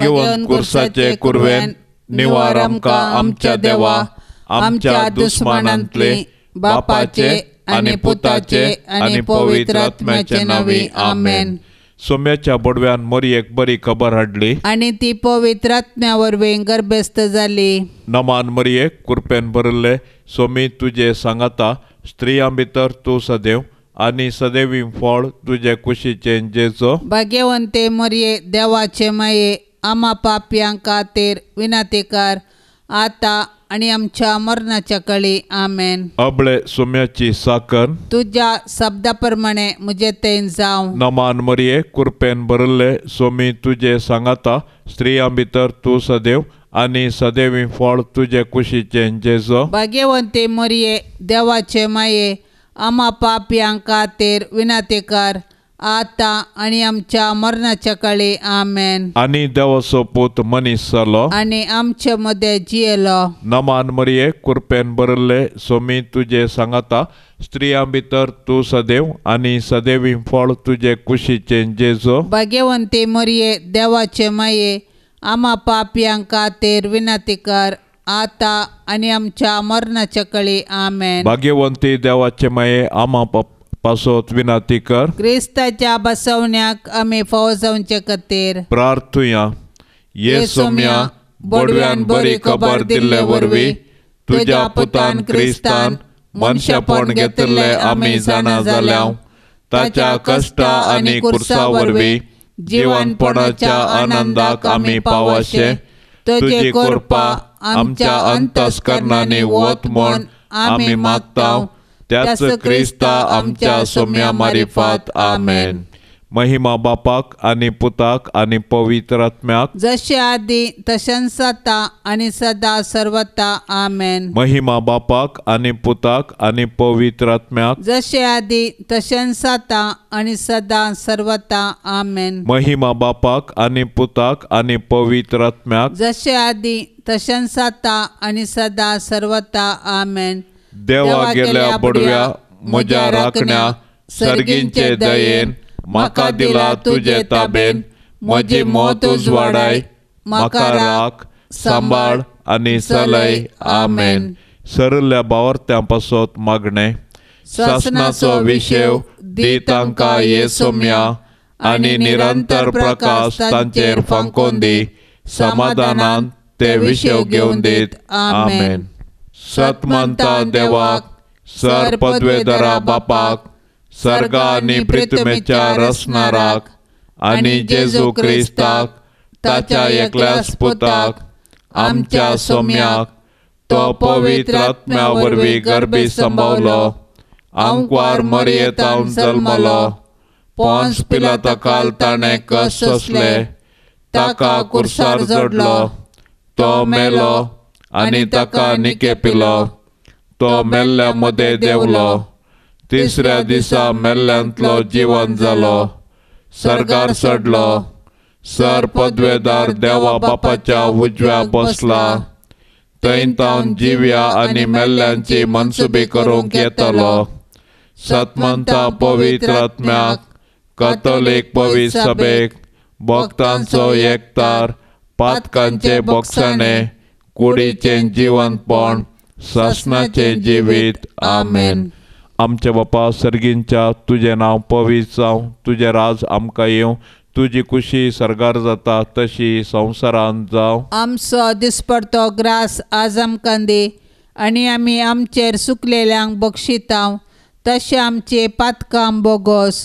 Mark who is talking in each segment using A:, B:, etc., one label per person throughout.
A: भगवन कुर्साचे कुर्वेन निवार आमकां आमच्या देवा आमच्या दुस्मानांतले बापाचे आणि पुताचे आणि पवित्र आत्म्याचे नवी आमेन सोम्याच्या बोडव्यान मरी एक बरी खबर हाडली
B: आणि ती पवित्र आत्म्यावर वेंगर बेस्त जाली
A: नमान एक कुरपेन भरले सोमी तुझे सांगता स्त्रिया भितर तू सदैव आणि सदैवी फळ तुझे कुशीचे जेचो
B: भाग्यवंते मरिये देवाचे माये आम्हा पाप्यांका तेर विनाते कर आता आणि आमच्या मरणाच्या कळी आमेन
A: अबळे सोम्याची साकर
B: तुझ्या शब्दाप्रमाणे मुझे तेन जाऊ
A: नमान मरिये कुरपेन बरले सोमी तुझे सांगाता स्त्रिया भितर तू सदैव आणि सदैवी फळ तुझे कुशीचे जेज
B: भाग्यवंते मरिये देवाचे माये आम्हा पाप्यांका तेर विनाते कर आता आणि आमच्या मरणाच्या काळी आमेन
A: आनी देवसो पूत मनीस आणि
B: आमच्या मध्ये जियेलो
A: नमान मरिये कुरपेन बरले सो मी तुझे सांगता स्त्रियां भितर तू सदैव आणि सदैवी फळ तुझे कुशीचे जेजो
B: भाग्यवंते मरिये देवाचे माये आमा पापियांका खातीर विनंती कर आता आणि आमच्या मरणाच्या कळी आमेन
A: भाग्यवंती देवाचे माये आमा पाप पासोत विनंती कर
B: क्रिस्ताच्या बसवण्याक आमी फौजवचे खातीर
A: प्रार्थुया ये सोम्या बोडव्यान बरी खबर दिल्ले वरवी तुज्या पुतान क्रिस्तान मनशापण घेतले आम्ही जाणा जाल्या ताच्या कष्टा आणि कुर्सा वरवीं जीवनपणाच्या आनंदाक आमी पावशे
B: तुझी कृपा आमच्या
A: अंतस्करणाने वत म्हण आमी मागताव त्याच क्रिस्ता आमच्या सोम्या मारिफात आमेन महिमा बापाक आणि पुताक आणि पवित्र आत्म्याक
B: जसे आधी तशंस साता आणि सदा सर्वता आमेन
A: महिमा बापाक आणि पुताक आणि पवित्र आत्म्याक
B: जसे आधी तशंस साता आणि सदा सर्वता आमेन
A: महिमा बापाक आणि पुताक आणि पवित्र आत्म्याक
B: जसे आधी तशंस साता आणि सदा सर्वता आमेन देवा गेल्या बडव्या मजा राखण्या
A: सर्गींचे दयेन माका दिला तुझे ताबेन म्हजी मोतु उजवाडाय
C: माका राख सांबाळ
A: आनी सलय आमेन सरल्या बावर पासत मागणे शासनाचो विशेव दी ये हे सोम्या आनी निरंतर प्रकाश तांचेर फांकोन दी समाधानान ते विशेव घेवन दीत आमेन सतमंता देवाक सर पदवेदरा बापाक सर्ग आनी पृथ्वीच्या आणि आनी जेजू क्रिस्ताक
C: ताच्या एकल्या पुताक आमच्या सोम्याक तो पवित्र आत्म्या वरवीं गर्भी संभवलो आंकवार मर्येतावन जल्मलो पोंस पिला तकाल ताणें कस सोसले ताका
A: कुर्सार जोडलो तो मेलो आणि ताका निके पिलो तो मेल्ल्या देवलो तिसऱ्या दिसा मेल्ल्यांतलो जीवन जालो सरकार सडलो सर पदवेदार देवा बापाच्या उजव्या बसला थंयतावन जिव्या आणि मेल्ल्यांची मनसुबी करूंक येतलो सत्मंता पवित्र कथोलीक पवी पवित्र सभेक भक्तांचो एकतार पातकांचे बक्षणे कुडीचे जीवनपण सासनाचे जीवित आमेन आमचे बापा सर्गींच्या तुझे नाव पवित जावं तुझे राज आमकां येवं तुजी खुशी सरगार जाता तशी संवसारांत जावं
B: आमचो दिसपडतो ग्रास आज आमकां दे आनी आमी आमचेर सुकलेल्यांक बक्षितांव तशें आमचे पातकाम बोगोस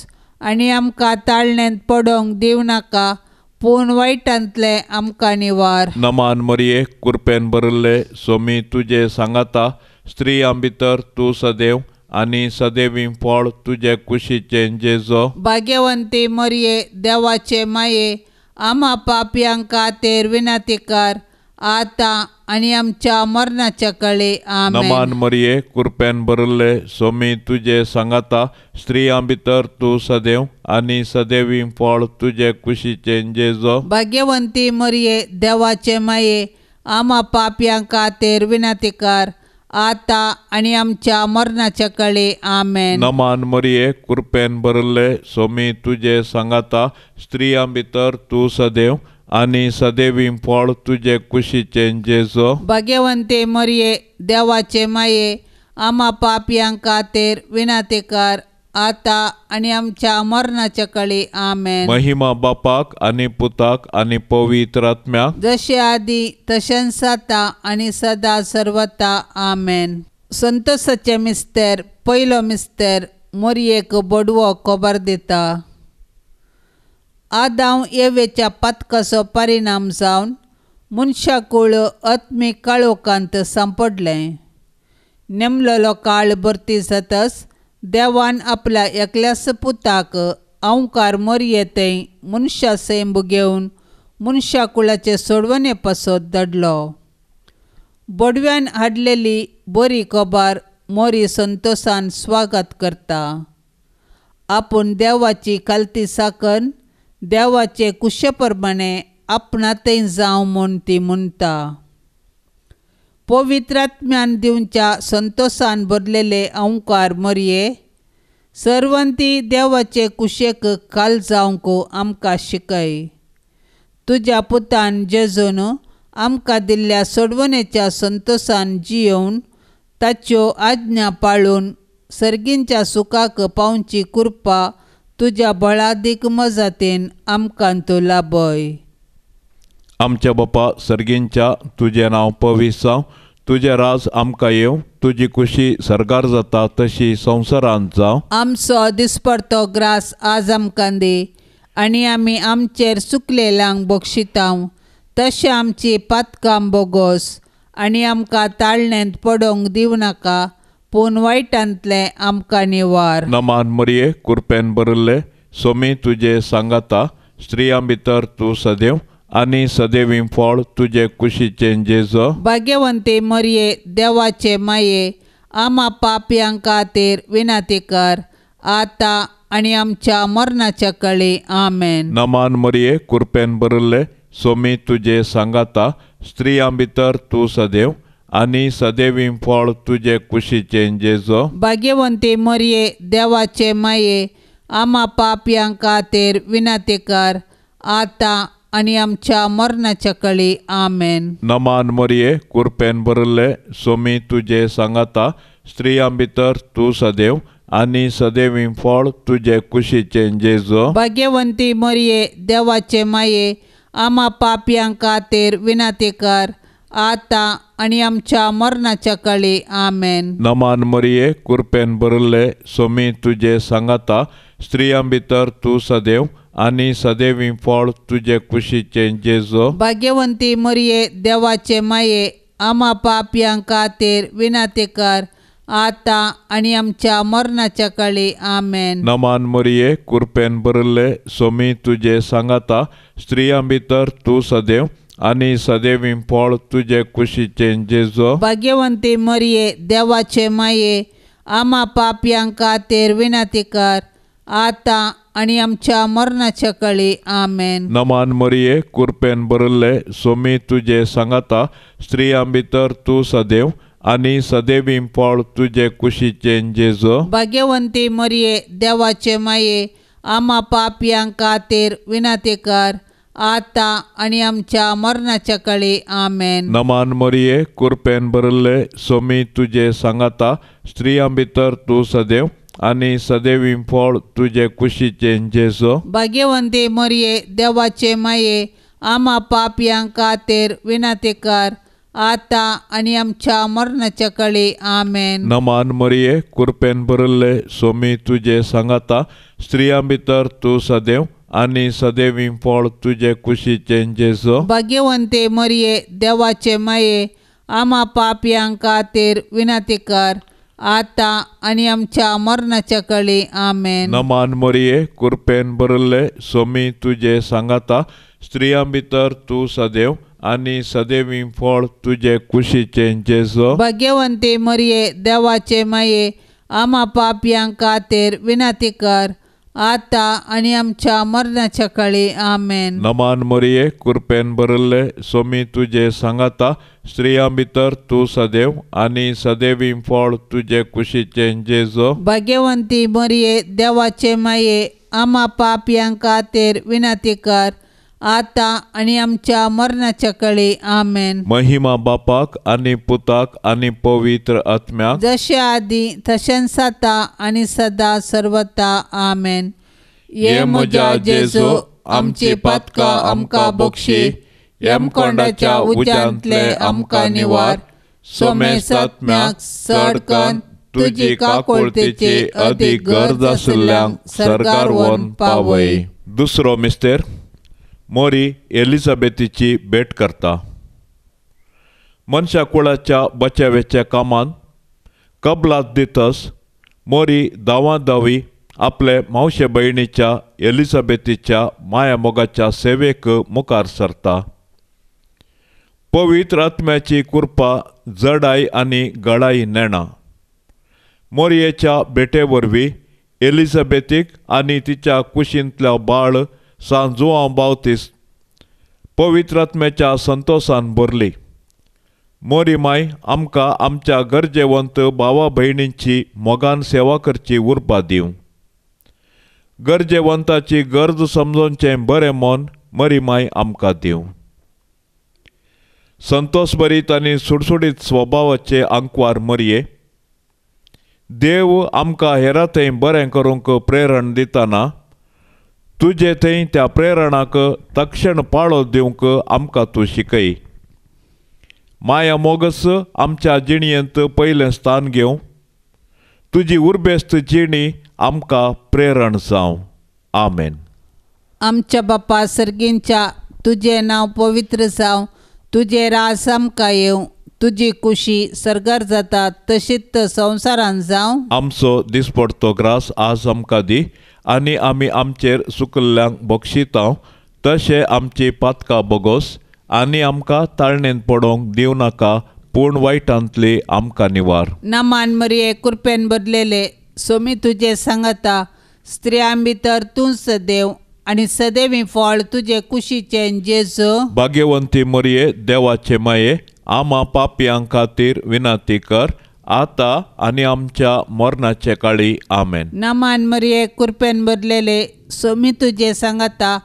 B: आनी आमकां ताळण्यांत पडोंक दिवनाका पूण वाईटांतले आमकां निवार
A: नमान मरिये कुरपेन बरले सोमी तुजे सांगाता स्त्री भितर तूं सदैव आनी सदैवी फळ तुजे कुशीचे जेजो
B: भाग्यवंती मरिये देवाचे माये आमा पापयांक तेर विनातीकार आता आणि आमच्या मरणाच्या कळे नमान
A: मरिये कृपेन भरले सोमी तुझे सांगाता स्त्रिया भितर तू सदैव आणि सदैवी फळ तुझे चेंजे जेजो
B: भाग्यवंती मरिये देवाचे माये आमा पाप्यांका तेर विनातिकार आता आणि आमच्या मरणाच्या कळे आमे
A: नमान मरिये कृपेन भरले सोमी तुझे सांगाता स्त्रिया भितर तू सदैव आणि सदैव फळ तुझे चेंजेसो
B: भगवंते मरिये देवाचे माये आमा पापयांक कातेर विनातेकार आता आणि आमच्या मरणाच्या कळी आमे
A: महिमा बापाक आणि पुताक आणि पवित्र आत्म्या
B: जसे आदी तशेंच आणि सदा सर्वता आमेन संतोषाचे मिस्तेर पयलो मिस्तेर मोरयेक बडवो खबर देता ಆದಾಂವ್ येवेच्या परिणाम परिणाम जावन मनशाकूळ अत्मी काळोकांत सांपडलें नेमलेलो काळ भरती जातच देवान आपल्या एकल्या पुताक आवकार मोरयेतय मनशा सैम घेवन मनशा कुळाचे सोडवणे पासो दडलो बोडव्यान हाडलेली बरी कोबार मोरी संतोषान स्वागत करता आपूण देवाची कालती साकन देवाचे कुशे परमणे आपणातय जावं ती म्हणता पवित्रात्म्यान दिवच्या संतोषान भरलेले ओंकार मरये सर्वंती देवाचे कुशेक काल जावंक आमकां शिकय तुज्या पुतान जेजून आमकां दिल्ल्या सोडवणेच्या संतोषान जियेवन ताच्यो आज्ञा पाळून सर्गींच्या सुखाक पावची कृपा तुझ्या बळा दिगम आमकां तूं लाबय
A: आमच्या बापा सर्गींच्या तुजें नांव पवीस जावं तुझे राज आमकां येव तुजी खुशी सरगार जाता तशी संवसारांत जावं
B: आमचो दिसपरतो ग्रास आज आमकां दे आनी आमी आमचेर सुकलेल्यांक बक्षितांव तशें आमची पातकाम बोगोस आनी आमकां ताळणेंत पडोंक नाका पूण वायटांतलें आमकां निवार
A: नमान मरिये कुरपेन बरले सोमी तुजे सांगाता स्त्रियां भितर तूं सदैव आनी सदैवी फळ तुजे कुशीचे जेज
B: भाग्यवंते मरिये देवाचे माये आमा पापयां खातीर विनाती कर आतां आनी आमच्या मरणाच्या कळी आमेन
A: नमान मरिये कुरपेन बरल्ले सोमी तुजे सांगाता स्त्रियां भितर तूं सदैव आणि सदैव फळ तुझे कुशीचे जेजो
B: भाग्यवंती मरिये देवाचे माये आमा पाप कातेर विनातेकार कर आता आणि आमच्या मरणाच्या कळी आमेन
A: नमान मरिये कुरपेन भरले सोमी तुझे सांगाता स्त्रियां भितर तू सदैव आणि सदैवी फळ तुझे कुशीचे जेजो
B: भाग्यवंती मरिये देवाचे माये आमा पापयां कातेर विनातेकार आता आणि आमच्या मरणाच्या काळी आमेन
A: नमान मरिये कुरपेन बरले सोमी तुझे सांगाता स्त्रियां भितर तू सदैव आणि सदैव फळ तुझे कुशीचे जेजो
B: भाग्यवंती मरिये देवाचे माये आमा पाप खातीर कर आता आणि आमच्या मरणाच्या काळी आमेन
A: नमन मरिये कुरपेन बरले सोमी तुझे सांगाता स्त्रियां भितर तू सदैव आणि सदैव इंपॉळ तुझे खुशी चेंजेजो
B: भाग्यवंती मरिये देवाचे माये आमा पापयांका तेर तिकार आता आणि आमच्या मरणाच्या कळी आमेन
A: नमान मरिये कुरपेन बरले सोमी तुझे सांगता स्त्रियां भितर तू सदैव आणि सदैव इंपॉळ तुझे खुशी जेजो
B: भाग्यवंती मरिये देवाचे माये आमा पापयांका तेर विना आता आणि आमच्या मरणाच्या कळे आमेन
A: नमान मरिये कुरपेन भरले सोमी तुझे सांगता स्त्रियां भितर तू सदैव आणि सदैव फळ तुझे कुशीचे जेसो
B: भाग्यवंते मरिये देवाचे माये आमा कातेर विनाते कर आता आणि आमच्या मरणाच्या काळी आमेन
A: नमान मरिये कुरपेन भरले सोमी तुझे सांगता स्त्रियां भितर तू सदैव आणि सदैव इंपोळ तुझे कुशीचेंचेस
B: भाग्यवंते मरिये देवाचे माये आमा पापयांक खातीर विनती कर आता आणि आमच्या मरणाच्या कळी आमेन
A: नमान मरिये कुरपेन भरले सोमी तुझे सांगाता स्त्रिया भितर तू सदैव आणि सदैव इंपोळ तुझे कुशीचेंचेस
B: भाग्यवंते मरिये देवाचे माये आमा पापयांक खातीर विनती कर आता आणि आमच्या मरणाच्या काळी आमेन
A: नमान मरिये कृपेन भरले सोमी तुझे सांगता स्त्रिया भितर तू सदैव आणि सदैवी फळ तुझे कुशीचे जेजो
B: भाग्यवंती मरिये देवाचे माये आमा पाप यांका तेर विनंती कर आता आणि आमच्या मरणाच्या कळे आमेन
A: महिमा बापाक आणि पुताक आणि पवित्र आत्म्या
B: जशे आधी तशेंच आणि सदा सर्वता आमेन ये मुजा जेजो
C: आमची पदकां आमकां बक्षी
A: यमकोंडाच्या
C: उजांतले आमका निवार
A: सोमे सात्म्याक सडकन तुजी काकोळतेचे अधिक गरज आशिल्ल्यांक सरकार वन पावय दुसरो मिस्टर मोरी एलिझाबेथीची भेट करता मनशा कुळाच्या बचावेच्या कामात कबलात दितस मोरी दावादावी आपले मावशे बहिणीच्या एलिझाबेथीच्या मायामोगाच्या सेवेक मुखार सरता पवित्र आत्म्याची कृपा जडाई आणि गडाई नेणा मोरयेच्या भेटेवरवी एलिझाबेथीक आणि तिच्या कुशींतल्या बाळ San João Bautista पवित्र आत्म्याच्या संतोषान भरली मोरी माय आमकां आमच्या गरजेवंत भावा भयणींची मोगान सेवा करची उर्बा दिवं गरजेवंताची गरज समजोवचे बरें मन मरी माय आमकां दिवं संतोष बरीत आनी सुडसुडीत स्वभावाचे आंकवार मरये देव आमकां थंय बरें करूंक प्रेरण दिताना तुझे थंय त्या प्रेरणाक तक्षण पाळो दिवंक आमकां तूं शिकय माया मोगस आमच्या जिणयेंत पयलें स्थान घेवं तुजी उर्बेस्त जिणी आमकां प्रेरण जावं आमेन
B: आमच्या बापा सर्गींच्या तुजें नांव पवित्र जावं तुजें रास आमकां येवं तुजी कुशी सरगार जाता तशीत संवसारान जावं
A: आमचो दिसपडतो ग्रास आज आमकां दी आनी आमी आमचेर सुकल्ल्यांक बक्षितांव तशें आमची पातका बगोस आनी आमकां ताळणेन पडोंक नाका पूण वायटांतली आमकां निवार
B: नामान मरये कुरपेन बदलेले सोमी तुजे सांगता स्त्रियां भितर तूं सदेव आणि सदैवी फळ तुजे कुशीचे जेजो
A: भाग्यवंती मरये देवाचे माये आमा पापयां खातीर विनंती कर आता आणि आमच्या मरणाचे काळी आमेन
B: नामान मरिये कुरपेन सो सोमी तुझे सांगता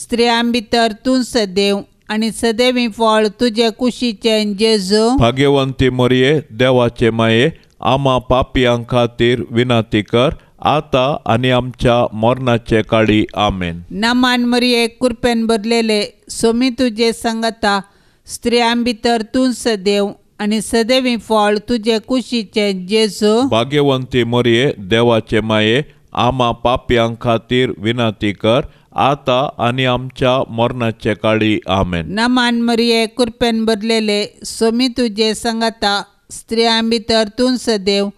B: स्त्रियां भितर तूं सदैव आणि सदैवी फळ तुझे कुशीचे जेजो
A: भाग्यवंती मरिये देवाचे माये आमा पापयां खातीर विनंती कर आता आणि आमच्या मरणाचे काळी आमेन
B: नामान मरिये कुरपेन सो सोमी तुझे सांगता भीतर तू सदैव आणि सदैवी फळ तुझे कुशीचे जेजू
A: भाग्यवंती मोरये देवाचे माये आमा पाप्यां खातीर विनंती कर आता आणि आमच्या मरणाचे काळी आमेन
B: नमान मरिये कृपेन भरलेले सोमी तुझे सांगाता स्त्रियां भितर तूं सदैव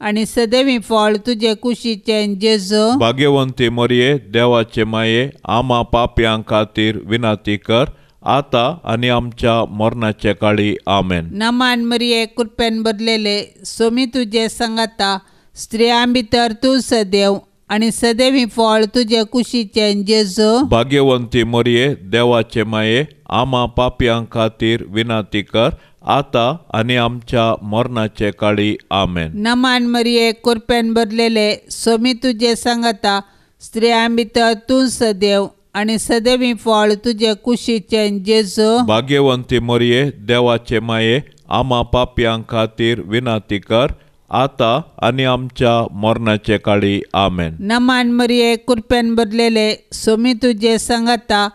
B: आणि सदैवी फळ तुझे कुशीचे जेसो
A: भाग्यवंती मोरये देवाचे माये आमा पाप्यां खातीर विनंती कर आता आणि आमच्या मरणाच्या काळी आमेन
B: नमान मरिये कृपेन बदलेले सोमी तुझे सांगाता स्त्रियां भितर तूं सदैव आणि सदैव फळ तुझे कुशीचे जेजो
A: भाग्यवंती मरिये देवाचे माये आमा पापयां खातीर विनंती कर आता आणि आमच्या मरणाचे काळी
B: आमेन नमान मरिये कृपेन बदलेले सोमी तुझे सांगाता स्त्रियां भितर तू सदैव आणि सदैव फळ तुझ्या कुशीच्यान जेजो
A: भाग्यवंती मोरये देवाचे माये आमा पापयां खातीर विनाती कर आता आणि आमच्या मरणाचे काळी आमेन
B: नमान मरिये कृपेन भरलेले सोमी तुझे सांगाता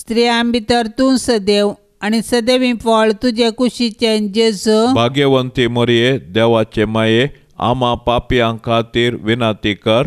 B: स्त्रियां भितर तू सदैव आणि सदैव फळ तुझ्या कुशीच्यान जेजो
A: भाग्यवंती मोरये देवाचे माये आमा पापयां खातीर विनाती कर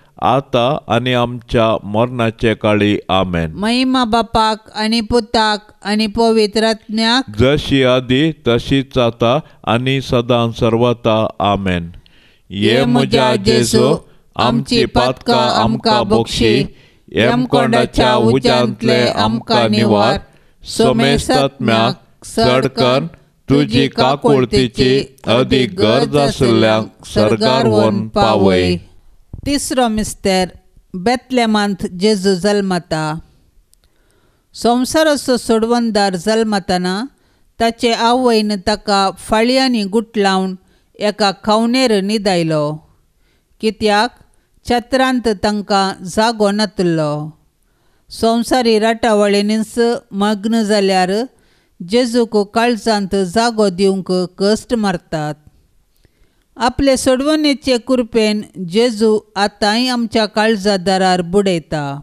A: आता आणि आमच्या मरणाचे काळी आमेन
B: महिमा बापाक आणि पुताक आणि पवित्र
A: जशी आधी तशीच आता आणि सदां सर्वता आमेन ये मुजा जेसो आमची पातकां आमकां बक्षी कोणाच्या उजांतले आमका निवार समेसात्म्याक सडकन तुजी काकुळतीची अधिक गरज आशिल्ल्यांक सरकार वन पावय
B: तिसरो मिस्तेर बेतलेमांथ जेजू जल्मता संवसाराचो सोडवंदार जल्मताना ताचे आवयन ताका फाळयांनी गुट लावन एका खवनेर न्हिदायलो कित्याक छत्रांत तांकां जागो नातुल्लो संवसारी राटावळीनीच मग्न जाल्यार जेजूक काळजांत जागो दिवंक कश्ट मारतात आपले सोडवणेचे कृपेन जेजू आतांय आमच्या काळजा दरार बुडयता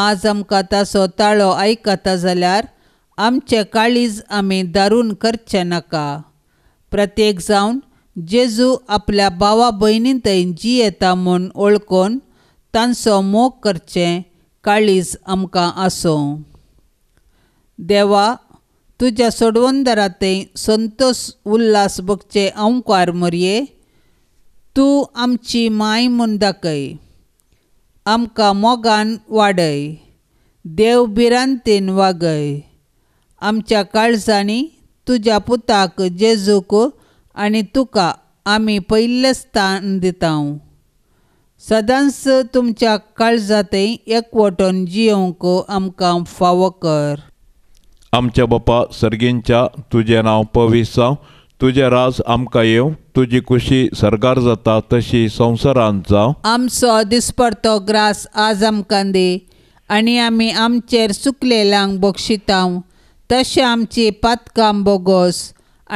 B: आज आमकां ताचो ताळो आयकता जाल्यार आमचे काळीज आमी दारून करचे नाका प्रत्येक जावन जेजू आपल्या बावा भयणी थंय जी येता म्हूण ओळखून तांचो मोग करचें काळीज आमकां आसूं देवा तुज्या सोडवंदराते संतोष उल्हास बघचे अंकार मरये तू आमची माय म्हूण दाखय आमकां मोगान वाडय देव बिरांतीन वागय आमच्या काळजांनी तुज्या पुताक जेजूक आनी तुका आमी पयलें स्थान दिता सदांच तुमच्या काळजांतय एकवटोन जियोंक आमकां फावो कर
A: आमच्या बापा सर्गींच्या तुजें नांव पविसांव तुझे राज आमकां येव तुजी खुशी सरकार जाता तशी संवसारांत जावं
B: आमचो परतो ग्रास आज आमकां दे आणि आमी आमचेर सुकलेल्यांक बक्षितांव तशें आमची पातकाम बोगोस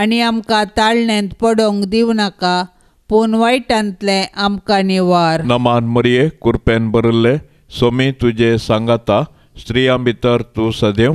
B: आणि आमकां ताळणेंत पडोंक नाका पूण वायटांतले आमकां निवार
A: नमान मरये कुरपेन बरले सोमी तुजे सांगाता स्त्रियां भितर तूं सदैव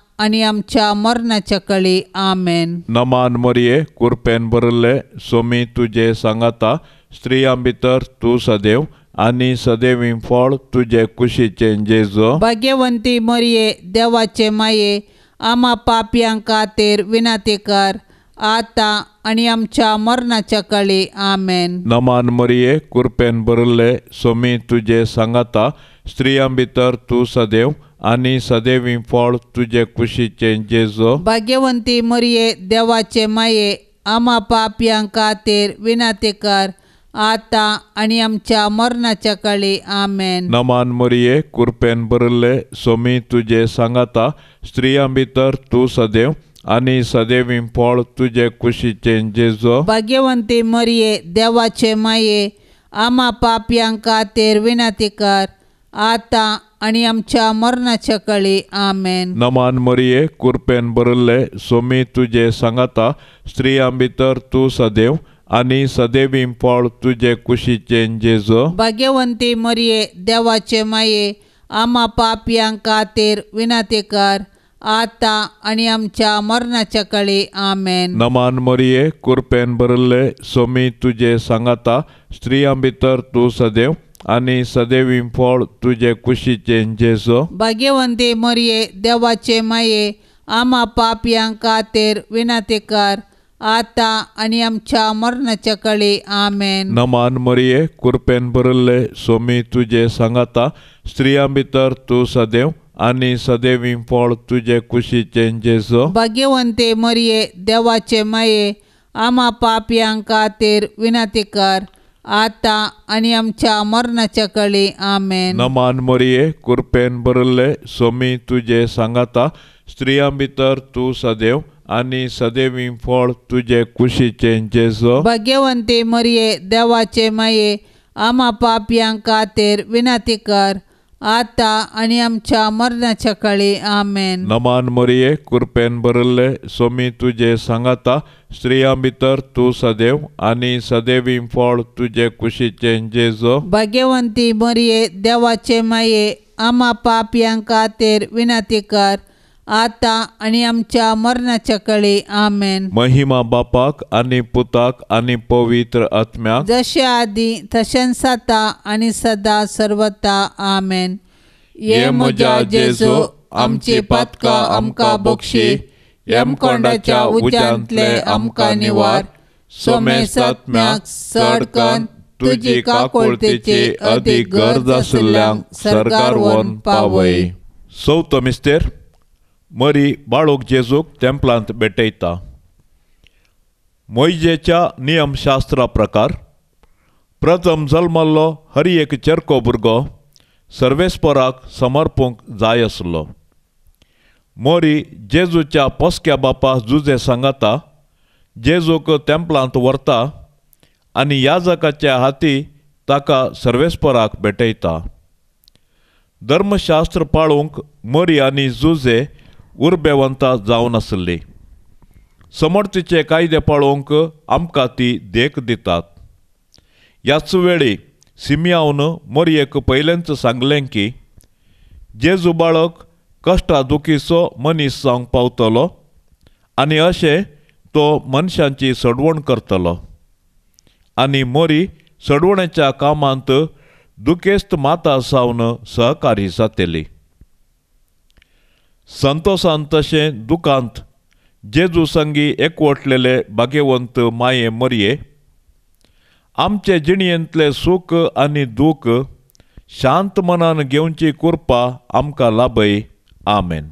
B: आणि आमच्या मरणाच्या कळी आमेन
A: नमान मरिये कुरपेन बरले सोमी तुझे सांगाता स्त्रियां भितर तू सदैव आणि सदैव फळ तुझे कुशीचे जेजो
B: भाग्यवंती मरिये देवाचे माये आमा पापियां खातीर विनती कर आता आणि आमच्या मरणाच्या कळी आमेन
A: नमान मरिये कुरपेन बरले सोमी तुझे सांगता स्त्रियां भितर तू सदैव आणि सदैव फळ तुझे कुशीचे जेजो
B: भाग्यवंती मरिये देवाचे माये आमा पापयां कातेर विनाते कर आता आणि आमच्या मरणाच्या काळी आमेन
A: नमान मरिये कुरपेन बरले सोमी तुझे सांगाता स्त्रियां भितर तू सदैव आणि सदैव फळ तुझे कुशीचे जेजो
B: भाग्यवंती मरिये देवाचे माये आमा पापयां तेर विनाती कर आता आणि आमच्या मरणाच्या काळी आमेन
A: नमान मरिये कुरपेन बरल्ले सोमी तुझे सांगाता स्त्री आंबितर तू सदैव आणि सदैव फळ तुझे कुशीचे जेज
B: भाग्यवंती मरिये देवाचे माये आमा तेर खातीर विनातेकार आता आणि आमच्या मरणाच्या काळी आमेन
A: नमान मरिये कुरपेन बरल्ले सोमी तुझे सांगाता स्त्रियां भितर तू सदैव आणि सदैव फळ तुझे कुशीचे
B: भाग्यवंते मरिये देवाचे माये आमा पापयांक कातेर विनाते कर आता आणि आमच्या मरणाच्या कळे आमेन
A: नमान मरिये कुरपेन भरले सोमी तुझे सांगाता स्त्रिया भितर तू सदैव आणि सदैव फळ तुझे कुशीचे
B: भाग्यवंते मरिये देवाचे माये आमा पापयांक कातेर विनाते कर आता आणि आमच्या मरणाच्या कळी आमेन
A: नमान मरिये कुरपेन बरले सोमी तुझे सांगाता स्त्रिया भितर तू सदैव आणि सदैवी फळ तुझे कुशीचे जेजो
B: भग्यवंती मरिये देवाचे माये आमा पापयांक खातीर विनती कर आता आणि आमच्या मरणाच्या काळी आमेन
A: नमान मोरये कृपेन भरले सोमी तुझे सांगाता स्त्रिया भितर तू सदैव आणि सदैवी फळ तुझे कुशीचे जेजो
B: भाग्यवंती मुरिये देवाचे माये आमा पाप यांका तेर कर आता आणि आमच्या मरणाच्या कळे आमेन
A: महिमा बापाक आणि पुताक आणि पवित्र आत्म्या
B: जशे आधी तशेंच आता आणि सदा सर्वता आमेन ये म्हज्या जेजो
C: आमची पदकां आमका बक्षी यमकोंडाच्या उजांतले आमका निवार सोमे सात्म्याक सडकन
A: तुजी काकोळतेची अधिक गरज आशिल्ल्यांक सरकार वन पावय सौ मिस्तेर मरी बाळोक जेजूक ತೆಂಪ್ಲಾಂತ್ भेटयता ಮೊಯ್ಜೆच्या नियमशास्त्रा प्रकार प्रथम जल्मल्लो हरी एक चरको भुरगो सर्वेस्पराक समर्पूंक जाय आसलो मोरी जेजूच्या पोसक्या बापा जुजे सांगाता जेजूक तेंपलांत व्हरता आनी याजकाच्या हाती ताका सर्वेस्पराक भेटयता धर्मशास्त्र पाळूंक मोरी आनी जुजे उर्बेवंता जावन आसली समर्थीचे कायदे पाळोवंक आमकां ती देख दितात ह्याच वेळी सिमियावन मोरयेक पयलेंच सांगलें की जेजू बाळक कश्टा दुखीचो मनीस जावंक पावतलो आनी अशें तो मनशांची सडवण करतलो आनी मोरी सडवणेच्या कामांत दुखेस्त माता सावन सहकारी जातली संतो संतशे दुकांत जेजुसंगी एकवटलेले भाग्यवंत माये मरये आमचे जिणयेंतले सुख आणि दूख शांत मनान घेवची कुर्पा आमकां लाभय आमेन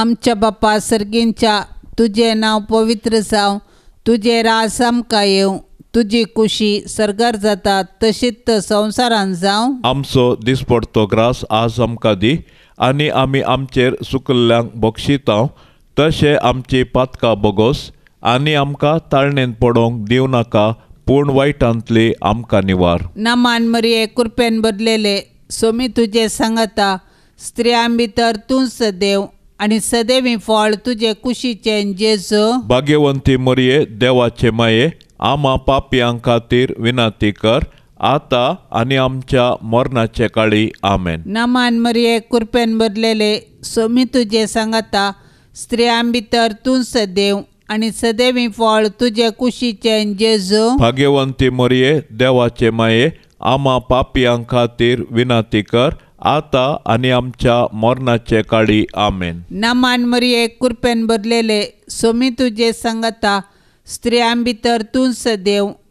B: आमच्या बापा सर्गींच्या तुझे नाव पवित्र जावं तुझे रास आमकां येवं तुझी खुशी सरगार जाता तशीच संसारान जावं
A: आमचो दिसपडतो ग्रास आज आमकां दी आनी आमी आमचेर सुकल्यांक बक्षितांव तशें आमची पातका बगोस आनी आमकां ताळणेन पडोंक नाका पूण वायटांतली आमकां निवार
B: नामान मरये कुरपेन बदलेले सोमी तुजे सांगता स्त्रियां भितर तूं सदैव आनी सदैवी फळ तुझे कुशीचे जेजो
A: भाग्यवंती मरये देवाचे माये आमा पापयां खातीर विनाती कर आता आणि आमच्या मरणाचे काळी आमेन
B: नमान मरिये कुरपेन भरलेले सोमी तुझे सांगाता स्त्रियां भितर तूं सदेव आणि सदैवी फळ तुझे कुशीचे जेजू
A: भाग्यवंती मरिये देवाचे माये आमा पापियां खातीर विनंती कर आता आणि आमच्या मरणाचे काळी आमेन
B: नमान मरिये कुरपेन भरलेले सोमी तुझे सांगता स्त्रियां भितर तू सदेव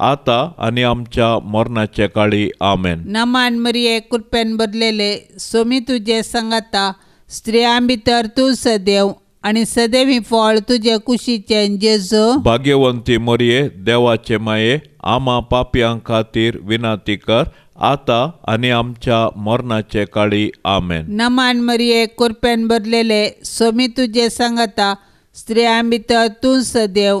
A: आता आणि आमच्या मरणाच्या काळी आमेन
B: नमान मरिये कृपेन भरलेले सोमी तुझे सांगाता स्त्रिया भितर तू सदैव आणि सदैव फळ तुझे कुशीचे जेजो
A: भाग्यवंती मरिये देवाचे माये आमा पापयां खातीर विनंती कर आता आणि आमच्या मरणाचे काळी
B: आमेन नमान मरिये कृपेन भरलेले सोमी तुझे सांगता स्त्रिया भितर तू सदैव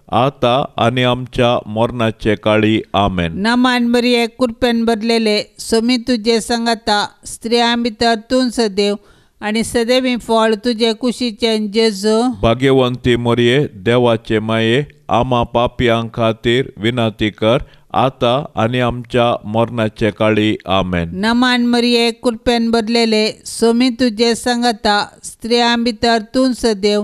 A: आता आणि आमच्या मरणाचे काळी आमेन
B: नमान बरिये कुरपेन भरलेले सोमी तुझे संगता स्त्रिया भितर तूं सदैव आणि सदैव फळ तुझे कुशीचे जेजू
A: भाग्यवंती मोरये देवाचे माये आमा पापियां खातीर विनंती कर आता आणि आमच्या मरणाचे काळी आमेन
B: नमान मरिये कुरपेन भरलेले सोमी तुझे संगता स्त्रिया भितर तूं सदेव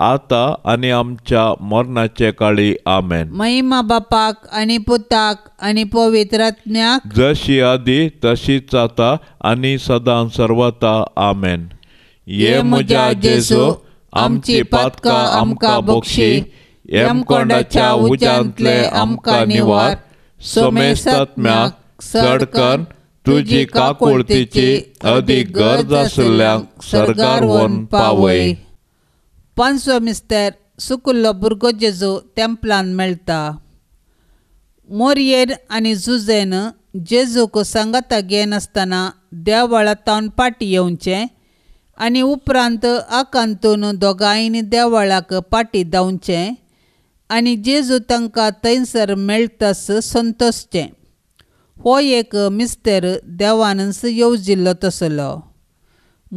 A: आता आणि आमच्या मरणाचे काळी आमेन
B: महिमा बापाक आणि पुताक आणि पवित्रज्ञाक
A: जशी आधी तशीच आता आणि सदां सर्वता आमेन ये मुजा जेसो आमची आमका आमकां एम कोणाच्या उजांतले आमका निवार सोमेस्तात्म्याक सडकन तुजी काकुळतीची अधिक गरज असल्या सरकार वन पावय
B: मिस्त्यार mister सुकुल्लो Burgojezu templan मेळटा मोरयेर आनी झुजेन जेजूक सांगाता घेनासतना देवाळा तावन पाटी येवचें आनी उपरांत आकांतून दोगांयनी देवाळाक पाटी धांवचें आनी जेजू तांकां थंयसर मेळटस संतोसचें हो एक मिस्तर देवानस येवजिल्लो तसलो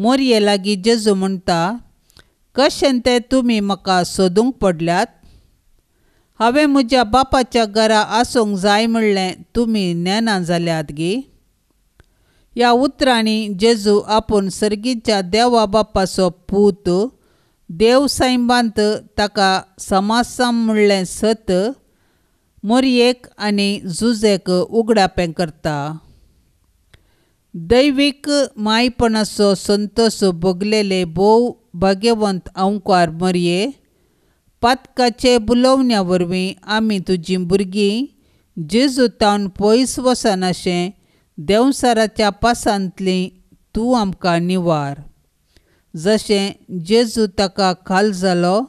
B: मोरये लागीं जेजू म्हणटा कशें ते तुमी म्हाका सोदूंक पडल्यात हांवें म्हज्या बापाच्या घरा आसूंक जाय म्हणलें तुमी नेना जाल्यात गी ह्या उतरांनी जेजू आपूण सर्गीच्या देवा बापाचो पूत देव सायबांत ताका समासम म्हणलें सत मोरयेक आनी झुजेक उगडापें करता दैविक मायपणासो संतोष भोगलेले भोव भाग्यवंत अंकार मरये पातकाचे बुलोवण्या वरवीं तुझी तुजीं भुरगीं जेजूतावन पयस वसनाशे देंवसाराच्या पासांतलीं तूं आमकां निवार जशें जेजू ताका खाल जालो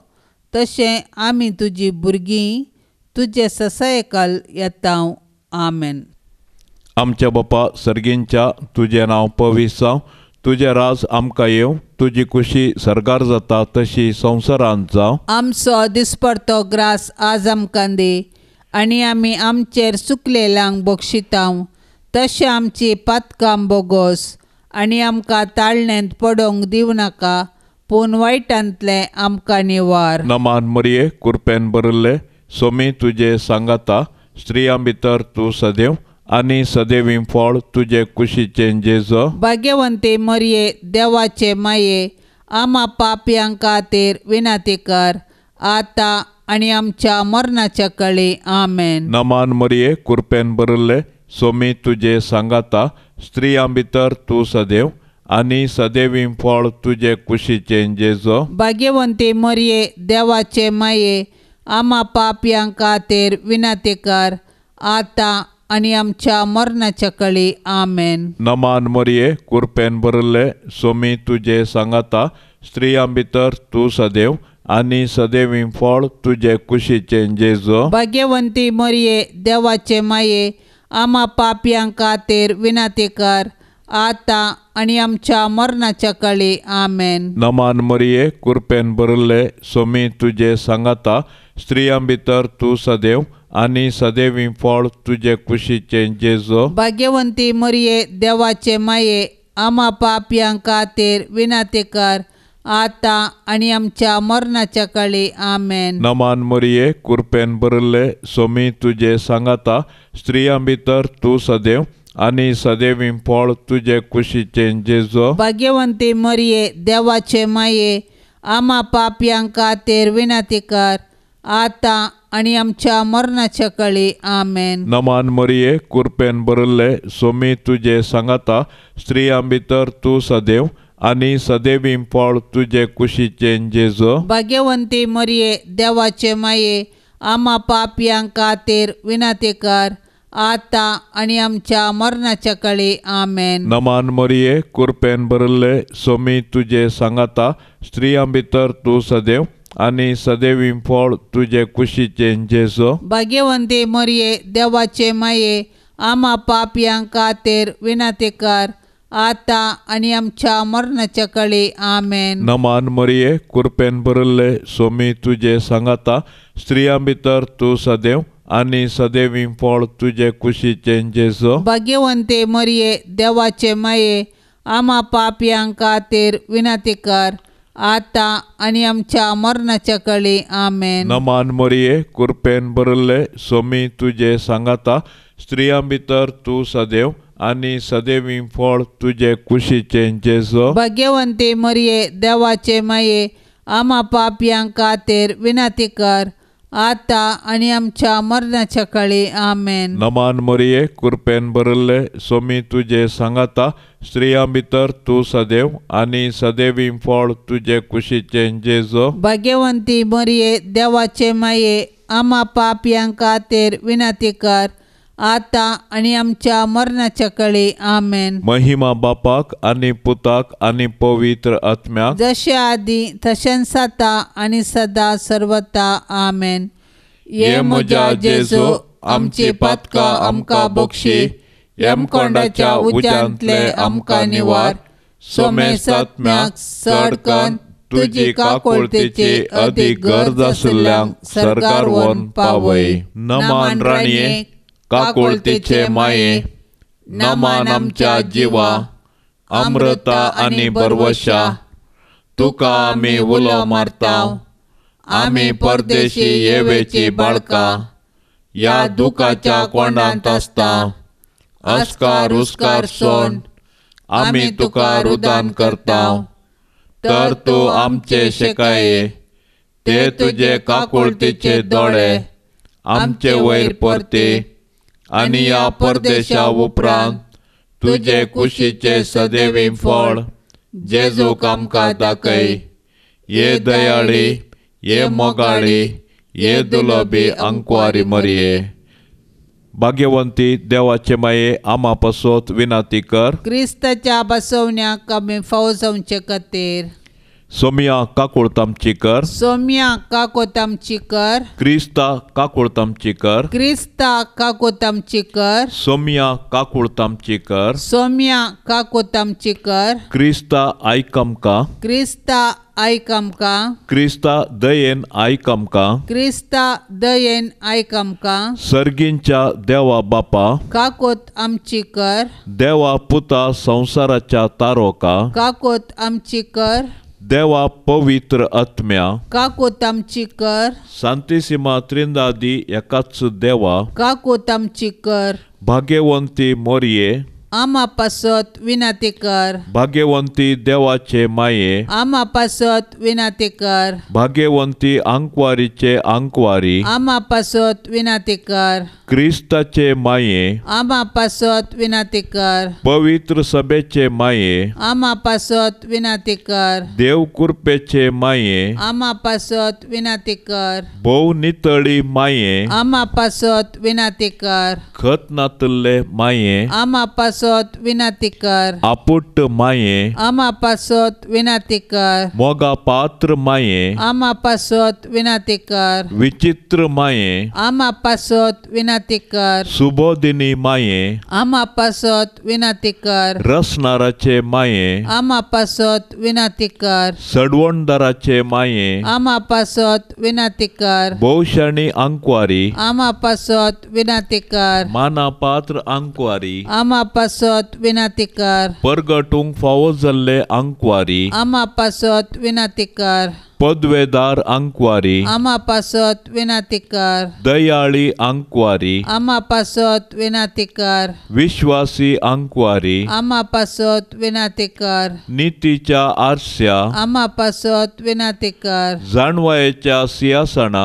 B: तशें आमी तुझी भुरगीं तुजे ससायकाल येता आमेन
A: आमच्या बापा सर्गींच्या नाव नांव पविसांव तुझे राज आमकां येव तुजी खुशी सरकार जाता तशी संवसारांत जावं
B: आमचो दिसपरतो ग्रास आज आमकां दे आनी आमी आमचेर सुकलेल्यांक बक्षितांव तशें आमची पातकाम बोगोस आनी आमकां ताळण्यांत पडोंक नाका पूण वायटांतले आमकां निवार
A: नमान मरये कुरपेन बरले सोमी तुजे सांगाता स्त्रियां भितर तूं सदैव आणि सदैव फळ तुझे कुशीचे जेज
B: भाग्यवंते मरिये देवाचे माये आमा पापयां खातीर विनंती कर आता आणि आमच्या मरणाच्या कळे आमेन
A: नमान मरिये कुरपेन बरले सोमी तुझे सांगाता स्त्रियां भितर तू सदैव आणि सदैव फळ तुझे कुशीचे जेज
B: भाग्यवंती मरिये देवाचे माये आमा पापयां खातीर विनंती कर आता आणि आमच्या मरणाच्या कळी आमेन
A: नमान मरिये कुरपेन बरले सोमी तुझे सांगाता स्त्रियां भितर तू सदैव आणि सदैवी फळ तुझे कुशीचे जेजो
B: भाग्यवंती मरिये देवाचे माये आमा पापयांक खातीर विनाती कर आता आणि आमच्या मरणाच्या कळी आमेन
A: नमान मरिये कुरपेन बरले सोमी तुझे सांगाता स्त्रियां भितर तू सदैव आणि सदैव फळ तुझे कुशीचे जेजो
B: भाग्यवंती मरिये देवाचे माये आमा पाप विनाते कर आता आणि आमच्या मरणाच्या काळी आमेन
A: नमान मरिये कुरपेन भरले सोमी तुझे सांगाता स्त्रियां भितर तू सदैव आणि सदैव फळ तुझे कुशीचे जेजो
B: भाग्यवंती मरिये देवाचे माये आमा कातेर विनाते कर आता आणि आमच्या मरणाच्या काळी आमेन
A: नमान मरिये कुरपेन बरल्ले सोमी तुझे सांगाता स्त्री आंबितर तू सदैव आणि सदैव फळ तुझे कुशीचे जेज
B: भाग्यवंती मरिये देवाचे माये आमा पापयांक तेर विनातेकार आता आणि आमच्या मरणाच्या काळी आमेन
A: नमान मरिये कुरपेन बरल्ले सोमी तुझे सांगता स्त्रियां भितर तू सदैव आणि सदैव फळ तुझे जेसो
B: भाग्यवंते मरिये देवाचे माये आमा पापयांक खातीर विनातेकार कर आता आणि आमच्या मरणाच्या कळे आमेन
A: नमान मरिये कृपेन भरले सोमी तुझे सांगता स्त्रियां भितर तू सदैव आणि सदैव फळ तुझे जेसो
B: भाग्यवंते मरिये देवाचे माये आमा पापयांक खातीर विनातेकार कर आता आणि आमच्या मरणाच्या कळी आमेन
A: नमान मोरिये कुरपेन बरले सोमी तुझे सांगाता स्त्रिया भीतर तू सदैव आणि सदैवी फळ तुझे कुशीचे जेजो
B: भाग्यवंते मरिये देवाचे माये आमा पापयांक खातीर विनंती कर आता आणि आमच्या मरणाच्या काळी आमेन
A: नमान मरिये कृपेन भरले सोमी तुझे सांगता स्त्रिया भितर तू सदैव आणि सदैवी फळ तुझे कुशीचे जेजो
B: भाग्यवंती मरिये देवाचे माये आमा पाप यांका तेर विनंती कर आता आणि आमच्या मरणाच्या कळे आमेन
A: महिमा बापाक आणि पुताक आणि पवित्र आत्म्या जशे
B: आधी तशेन साता आणि सदा सर्वता आमेन ये मुजा जेजो
C: आमची पातका आमकां बक्षी यमकोंडाच्या
A: उजांतले आमका निवार
B: सोमे सात्म्याक सडकन तुझी काकोळतेचे अधिक गरज
A: असल्या सरकार वन पावय नमान राणी काकोळतेचे माये नमानमच्या जीवा अमृता आणि बर्वशा तुका आम्ही उलो मारता आम्ही परदेशी येवेची
C: बाळका या दुखाच्या कोंडांत असता अस्कार उस्कार सोन आम्ही तुका रुदान करता तर तू आमचे शेकाये ते तुझे काकुळतीचे दोळे
A: आमचे वैर परते आणि या परदेशा उपरांत तुझे कुशीचे सदैवी फळ जे जो कामका दाखय ये दयाळी ये मोगाळी ये दुलबी अंक्वारी मरिये भाग्यवंती देवाचे माये आमा पसोत विनाती कर
B: क्रिस्ताच्या बसवण्याक आमी फौजवचे खातीर
A: సోమియా కాకుడతాం चिकर
B: సోమ్యా काकोतम चिकर
A: क्रिस्ता కాకుడతాం चिकर
B: क्रिस्ता काकोतम चिकर
A: సోమియా కాకుడతాం चिकर
B: सोम्या काकोतम चिकर
A: క్రీస్తా का
B: क्रिस्ता का
A: क्रिस्ता दयेन का
B: क्रिस्ता दयेन का
A: सर्गींच्या देवा बापा
B: काकोत आमची कर
A: देवा पुता संसाराच्या तारोका
B: काकोत आमची कर
A: देवा पवित्र आत्म्या
B: का चिकर कर
A: शांतीसीमा त्रिंदादी एकाच देवा
B: का कोतामची कर
A: भाग्यवंती मोरये
B: आमापासत पासत कर
A: भाग्यवंती देवाचे माये
B: आमापासत पासत कर
A: भाग्यवंती आंकवारीचे अंकवारी
B: आमापासत पासत कर
A: क्रिस्ताचे माये
B: आमा विनाती कर
A: पवित्र सभेचे माये
B: पासत विनाती कर
A: देवकृपेचे माये
B: पासत विनाती कर
A: नितळी माये
B: आमापासत विनाती कर
A: खत नातल्ले माये
B: आमा विनाती कर
A: आपुट माये
B: आमा विनाती कर
A: मोगा पात्र माये
B: आमा विनाती कर
A: विचित्र माये
B: पासत विना विनंती कर
A: सुबोधिनी माये
B: आमा पासत विनंती कर
A: रसनाराचे माये
B: आमा पासत विनंती कर
A: सडवणदाराचे माये
B: आमा पासत विनंती कर
A: अंकवारी
B: आमा पासत विनंती कर
A: माना पात्र अंकवारी
B: आमा पासत विनंती कर
A: परगटुंग फावो अंकवारी
B: आमा पासत विनंती कर
A: पदवेदार अंकवारी
B: आम्हापासत विनातिकार
A: दयाळी अंकवारी
B: आम्हापासत विनाती
A: विश्वासी अंकवारी
B: आम्हापासत विनातिकार
A: नीतीच्या आरस्या
B: आम्हापासत विनाती कर
A: जाणवायच्या सिंहासणा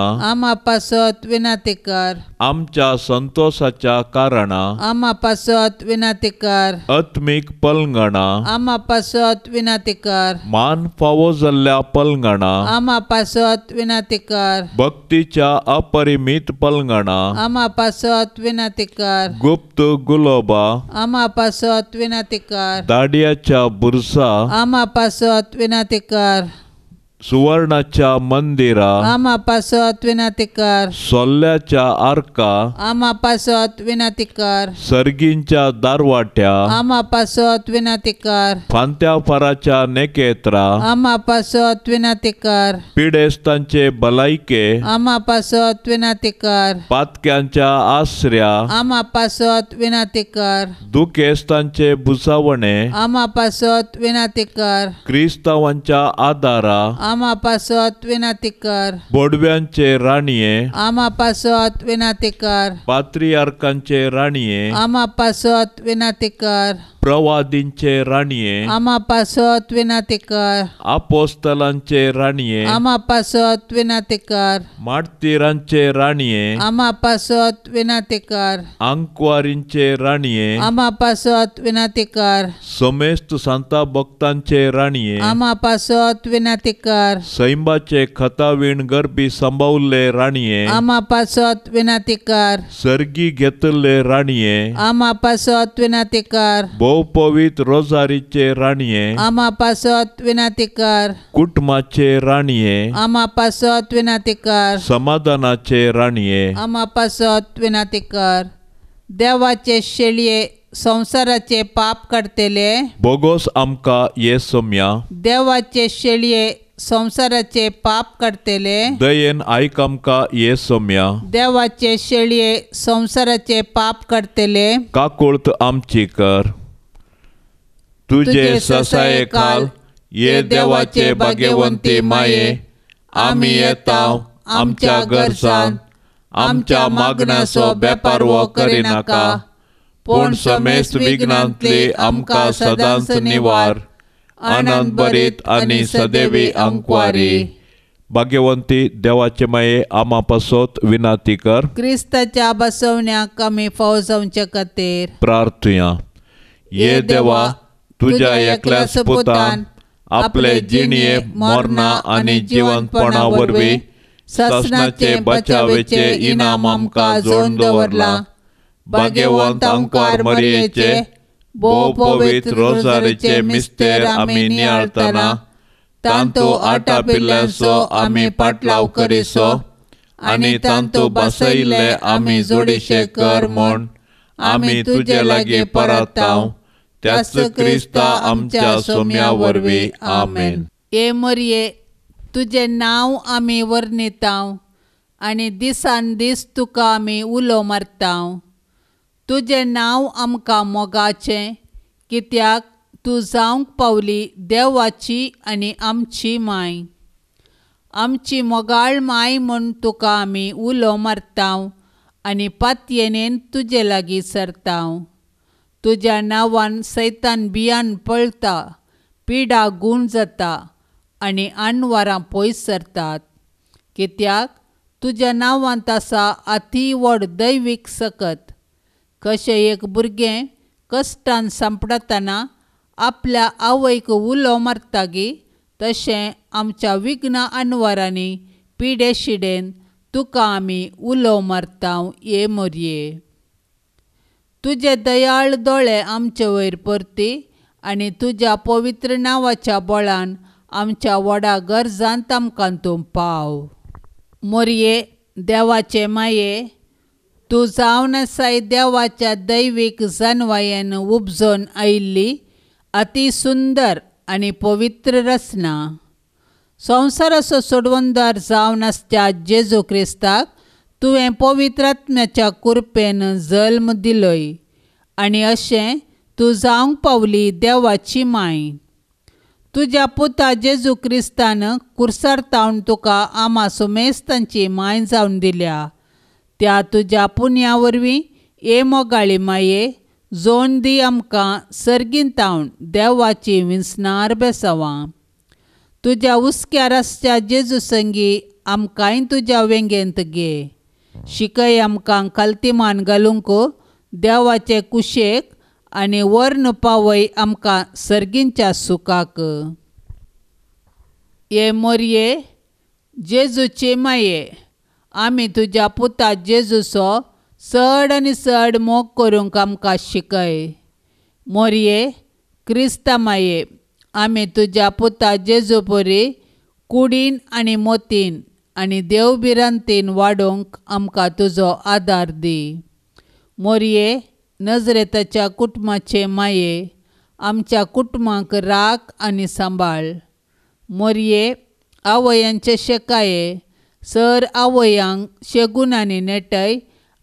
A: आमच्या संतोषाच्या कारणा
B: आमापासत विनंती कर
A: आत्मीक पलंगणा
B: आमापासत पासोत कर
A: मान फावो जाल्ल्या पलंगणा
B: आमापासत विनंती कर
A: भक्तीच्या अपरिमित पलंगणा
B: आमापासत विनंती कर
A: गुप्त गुलोबा
B: आमापासत विनंती कर
A: दाडियाच्या बुरसा
B: आमापासत विनंती कर
A: सुवर्णाच्या मंदिरा
B: आमापासत विनातिकार
A: सोल्याच्या पासत
B: आमापासत विनातिकार
A: सर्गींच्या दारवाट्या
B: कर विनातिकार
A: फराच्या नेकेत्रा
B: आमापासत कर
A: पिडेस्तांचे भलायके
B: आमापासत विनातिकार
A: पातक्यांच्या पासत
B: आमापासत विनातिकार
A: दुखेस्तांचे भुसावणे
B: आमापासत विनातिकार
A: क्रिस्तावांच्या आधारा
B: आमापासत
A: बोडव्यांचे राणीये
B: आमापासत विनंती
A: पात्रियार्कांचे राणीये
B: आमापासत
A: प्रवादींचे राणीये
B: आम्पासवत विनातीकार
A: आपोस्त आमापास विनात मानिये
B: आमापास विनातीकारचे आमपास विनातीकार
A: समेस्त सांता भक्तांचे राणी
B: आम्पास विनातीकार
A: सैबाचे खता विण गरबी सांभावले राणीये
B: आमपासवत विनातीकार
A: सर्गी घेतले राणीये
B: आमपासवत विनाते कार
A: गोपवीत पवित रोजारीचे राणये
B: आमापासत विनातीकर
A: कुटुंबाचे राणये
B: आमापासत विनातीकर
A: समाधानाचे राणये
B: आमापासत विनाती देवाचे शेळये संसाराचे पाप करतेले
A: बोगोस आमका ये सोम्या
B: देवाचे शेळये संसाराचे पाप करतेले
A: दयेन आयक आमका ये सोम्या
B: देवाचे शेळये संसाराचे पाप करतले
A: काकुळत आमची कर तुझे ससाय काल ये देवाचे
C: भाग्यवंती माये आम्ही येताव आमच्या घरसान आमच्या मागण्याचो बेपार वो करिनाका
A: पूण समेस्त विघ्नांतले आमकां सदांच निवार आनंद बरीत आनी सदैवी अंकवारी भाग्यवंती देवाचे माये आमा पासोत विनाती कर
B: क्रिस्ताच्या बसवण्या कमी फौजवचे खातीर
A: प्रार्थुया ये देवा तुझ्या एकल्यास पोतान आपले जिणे मरणा आणि जीवनपणा वरवी
B: शासनाचे बचावेचे
A: इनाम
C: आमका जोडून दवरला
B: भाग्यवंत
C: अंकार मरियेचे
B: भोव पवित्र रोजारेचे मिस्तेर आमी नियाळतना तांतू
C: आटा पिल्ल्यासो आमी पाटलाव करीसो आणि तांतू बसयले
A: आमी जोडीशे कर म्हूण आमी तुजे लागीं परताव त्याच क्रिस्ता आमच्या सोम्या वरवी आमेन
B: ये मरिये तुझे नाव आमी वर नेताव आनी दिसान दीस तुका आमी उलो मारताव तुजें नांव आमकां मोगाचें कित्याक तूं जावंक पावली देवाची आनी आमची मांय आमची मोगाळ माय म्हूण तुका आमी उलो मारताव आनी पातयेनेन तुजे लागीं सरताव तुझ्या नावान सैतान बियान पळता पिडा गूण जाता आणि अनवरां पयस सरतात कित्याक तुज्या नांवांत आसा अति व्हड दैवीक सकत कशें एक भुरगें कश्टान सांपडतना आपल्या आवयक उलो मारता गी तशें आमच्या विघ्न अनवरांनी पिडे शिडेन तुका आमी उलो मारतांव ये मोरये तुझे दयाळ दोळे आमचे वयर परती आनी तुज्या पवित्र नांवाच्या बळान आमच्या वडा गरजांत आमकां तूं पाव मोरये देवाचे माये तूं जावन आसाय देवाच्या दैवीक जनवायेन उबजोन आयिल्ली अती सुंदर आनी पवित्र रचना संवसाराचो सोडवंदार जावन आसच्या जेजू क्रिस्ताक तुवें पवित्रात्म्याच्या कुरपेन जल्म दिलय आनी अशें तूं जावंक पावली देवाची माय तुज्या पुता जेजू क्रिस्तान कुरसार तावन तुका आमा सुमेस्तांची तांची माय जावन दिल्या त्या तुज्या पुण्या वरवीं ए मोगाळी माये जोण दी आमकां सर्गीन तावन देवाची विंसनार बेसवां तुज्या उसक्या रस्त्या जेजू संगी आमकांय तुज्या वेंगेंत घे शिकय आमकां कल्तिमान घालूंक देवाचे कुशेक आनी वर्ण पावय आमकां सर्गींच्या सुखाक ये मोरये जेजूचे माये आमी तुज्या पुता जेजूचो चड आनी चड मोग करूंक आमकां शिकय मोरये क्रिस्ता माये आमी तुज्या पुता जेजू परी कुडीन आनी मोतीन आनी देव बिरांतीन वाडोवंक आमकां तुजो आदार दी मोरये नजरेताच्या कुटुंबाचे माये आमच्या कुटुंबांक राख आनी सांबाळ मोरये आवयांचे शेकाये सर आवयांक शेगून आनी नेटय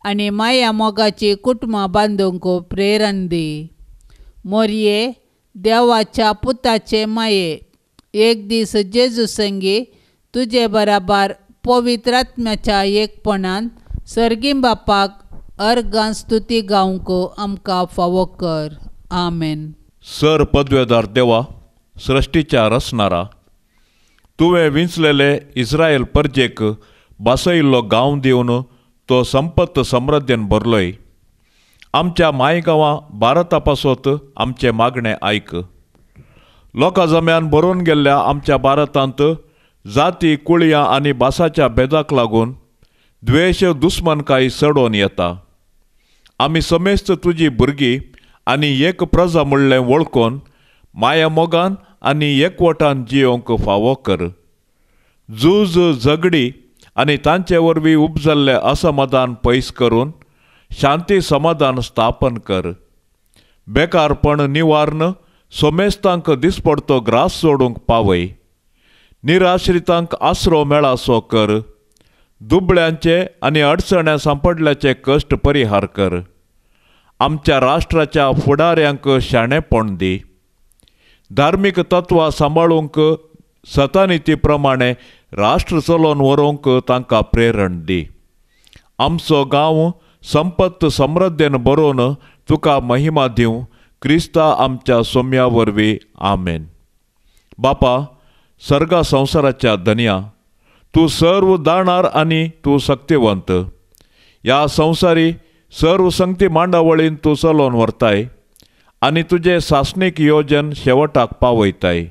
B: आनी माया मोगाची कुटुंबां बांदूंक प्रेरण दी मोरये देवाच्या पुताचे माये एक दीस जेजू संगी तुजे बराबर पवित्रात्म्याच्या एकपणान सर्गीम बापाक अर्गान स्तुती गावंक आमकां फावो कर आमेन
A: सर पदवेदार देवा सृश्टीच्या रचणारा तुवें विंचलेले इस्रायल परजेक बसयिल्लो गांव दिवन तो संपत समृद्धेन भरलोय आमच्या मायगांवां भारता पासत आमचें मागणें आयक लोकां जम्यान भरून गेल्ल्या आमच्या भारतांत जाती कुळया आणि भासाच्या भेदाक लागून द्वेश काही सडोन येता आम्ही समेस्त तुझी भुरगीं आणि एक प्रजा म्हणलें वळखून माया मोगान आनी एकवटान जियोंक फावो कर झूज झगडी आणि तांचे वरवीं उपजल्लें असमाधान पैस करून शांती समाधान स्थापन कर बेकारपण निवारण सोमेस्तांक दिसपडतो ग्रास सोडूंक पावय निराश्रितांक आसरो मेळा सो कर दुबळ्यांचे आणि अडचण्या सांपडल्याचे कष्ट परिहार कर आमच्या राष्ट्राच्या फुडाऱ्यांक शाणेपण दी धार्मीक तत्वां सांबाळूंक सतानिती प्रमाणे राष्ट्र चलोवन व्हरूंक तांकां प्रेरण दी आमचो गांव संपत्त समृद्धेन बरोवन तुका महिमा दिवं क्रिस्ता आमच्या सोम्या वरवीं आमेन बापा सर्गा संसाराच्या धन्या तू सर्व दाणार आणि तू सक्तिवंत या संसारी सर्व संगती मांडावळीन तू चलोवन व्हरताय आणि तुझे सासणीक योजन शेवटाक पावयताय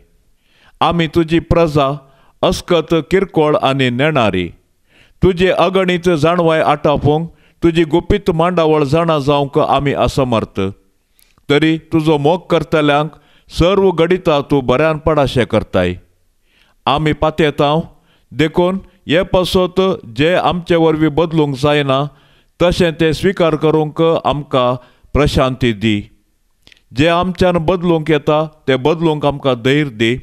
A: आम्ही तुझी प्रजा अस्कत किरकोळ आणि नेणारी तुझे अगणित जाणवाय आटापोंग तुझी गुपित मांडावळ जाणा जावंक आम्ही असमर्थ तरी तुझो मोग करतल्यांक सर्व गडिता तू बऱ्यानपणाशे करताय आमी पातयेतांव देखून हे पासत जे आमचे वरवीं बदलूंक जायना तशें ते स्वीकार करूंक आमकां प्रशांती दी जे आमच्यान बदलूंक येता ते बदलूंक आमकां धैर्य दी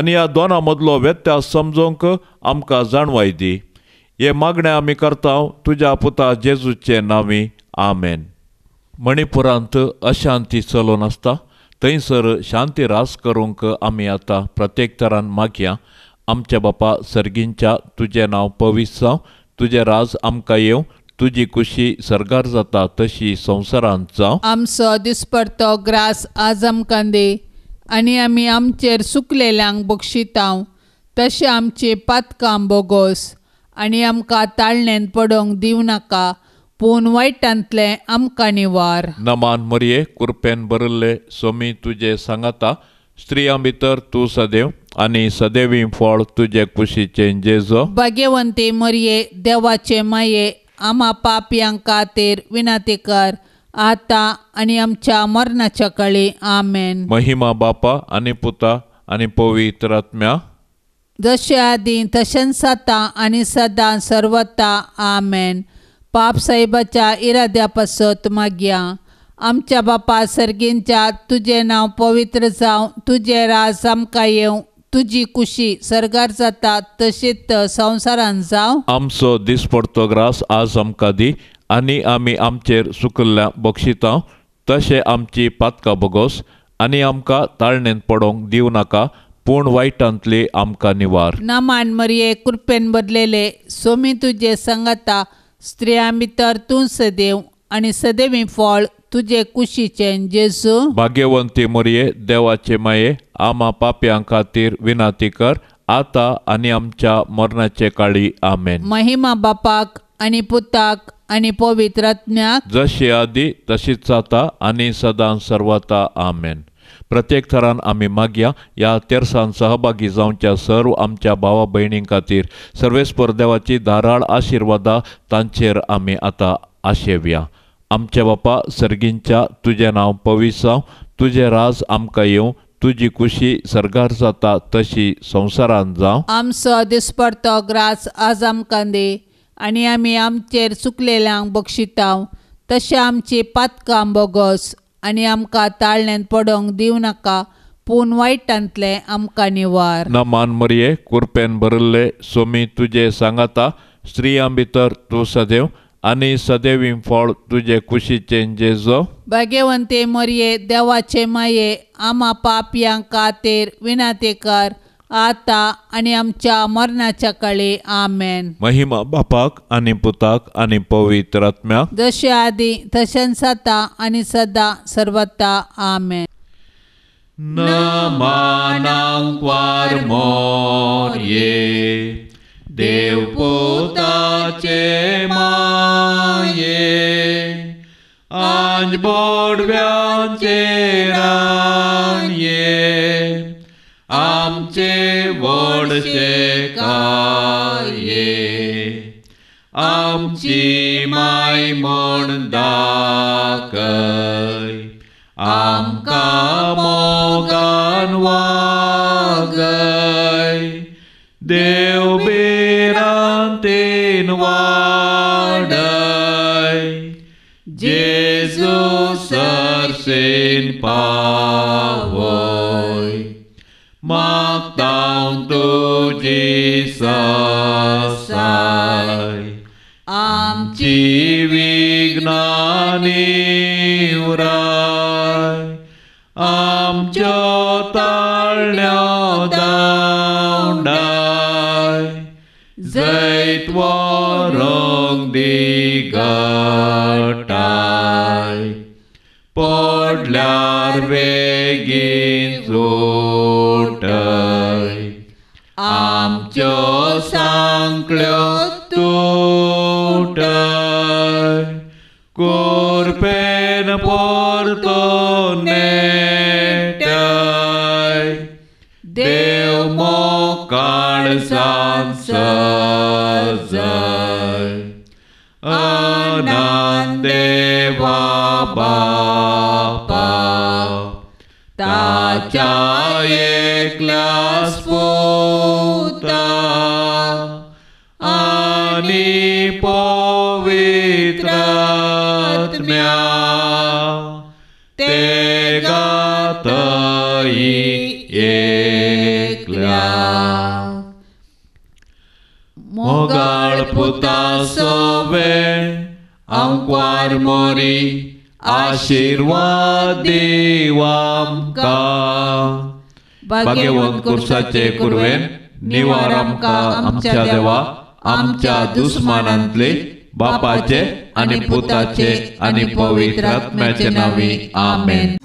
A: आनी ह्या दोना मदलो व्यत्यास समजोंक आमकां जाणवाय दी हे मागणें आमी करता तुज्या पुता जेजूचे नावी आमेन मणिपुरांत अशांती चलून आसता थंयसर शांती रास करूंक आमी आतां प्रत्येक तरान मागया आमच्या बापा सर्गींच्या तुजें नांव पवीस जावं तुजें राज आमकां येवं तुजी खुशी सरगार जाता तशी संवसारांत जावं
B: आमचो दिसपरतो ग्रास आज आमकां दे आनी आमी आमचेर सुकलेल्यांक बक्षितांव तशें आमचें पातकां बोगोस आनी आमकां ताळणेन पडोंक दिवं नाका पूण वायटांतले आमकां निवार
A: नमान मरये कुरपेन बरले स्वामी तुजे सांगता स्त्रिया भितर तूं सदैव आनी सदैवी फळ तुजे कुशीचे जेजो
B: भाग्यवंती मरये देवाचे माये आमा पापयां खातीर विनती कर आता आणि आमच्या मरणाच्या कळी आमेन
A: महिमा बापा आणि पुता आणि पवित्र आत्म्या
B: जशे आदी तशेंच जाता आणि सदां सर्वता आमेन बापसाहेबाच्या इराद्यापासत मागया आमच्या बापा सर्गींच्या तुझे नाव पवित्र जावं तुझे राज आमकां येवं तुझी खुशी सरगार जाता तशीत संवसारान जावं
A: आमचो दिसपडतो ग्रास आज आमकां दी आनी आमी आमचेर सुकल्ल्या बक्षितां तशें आमची पातका बगोस आनी आमकां ताळणेन पडोंक दिवं नाका पूण वायटांतली आमकां निवार
B: नामान मरिये कृपेन बदलेले सोमी तुजे सांगाता स्त्रिया भितर तूं सदैव आणि सदैवी फळ तुझे कुशीचे जेजू
A: भाग्यवंती मोरये देवाचे माये आमा पाप्यां खातीर विनाती कर आता आणि आमच्या मरणाचे काळी आमेन
B: महिमा बापाक आणि पुताक आणि पवित्रात्म्याक
A: जशी आदी तशीच आता आणि सदां सर्वता आमेन प्रत्येक थरान आमी मागया या तेरसान सहभागी जावच्या सर्व आमच्या भावा भयणीं खातीर सर्वेस्पर देवाची धाराळ आशीर्वादा तांचेर आमी आता आशेव्या आमच्या बापा सर्गींच्या तुजें नांव पविसांव तुझे राज आमकां येवं तुझी खुशी सरगार जाता तशी संवसारान जावं
B: आमचो दिसपडतो ग्रास आज आमकां दे आनी आमी आमचेर चुकलेल्यांक बक्षितांव तशें आमची पातकां बोगस आनी आमका ताळण्यान पड़ोंग देऊ नका पूण वाईटांतले आमकां निवार
A: नमान मरिये कुरपेन भरल्ले सोमी तुझे सांगाता स्त्रियां भितर तू सदैव आणि सदैवी फळ तुझे खुशीचे जेजो
B: भाग्यवंते मरिये देवाचे माये आमा पापियां कातेर विनातेकार आता आणि आमच्या मरणाच्या काळी आमेन
A: महिमा बापाक आणि पुताक आणि पवित्र आत्म्या
B: जशे आधी तशेंच आता आणि सदा सर्वता आमेन
C: नमानां क्वार देव देवपोताचे माये आज बोडव्यांचे रान्ये se ca ye amci mai mon dakai am ca mo gan wagai đều bi ran tin wa đời Jesus sar Sinh power chi sa sai am chi vignani urai am cho ta leo đau đai dây tua rong đi gà tai pod lar ve gin clăt tu dai, corpen portone dai, Deu mo calzan să zai, anande va bapa,
B: ta
C: cea e clas 때가 떠이 예라 모갈 부타서베 안과르 पूर्वे आशीर्वाद देवामका
B: आमच्या देवा
C: आमच्या दुश्मनांतले बापाचे आणि पुताचे आणि पवित्र आत्म्याचे नावी आमेन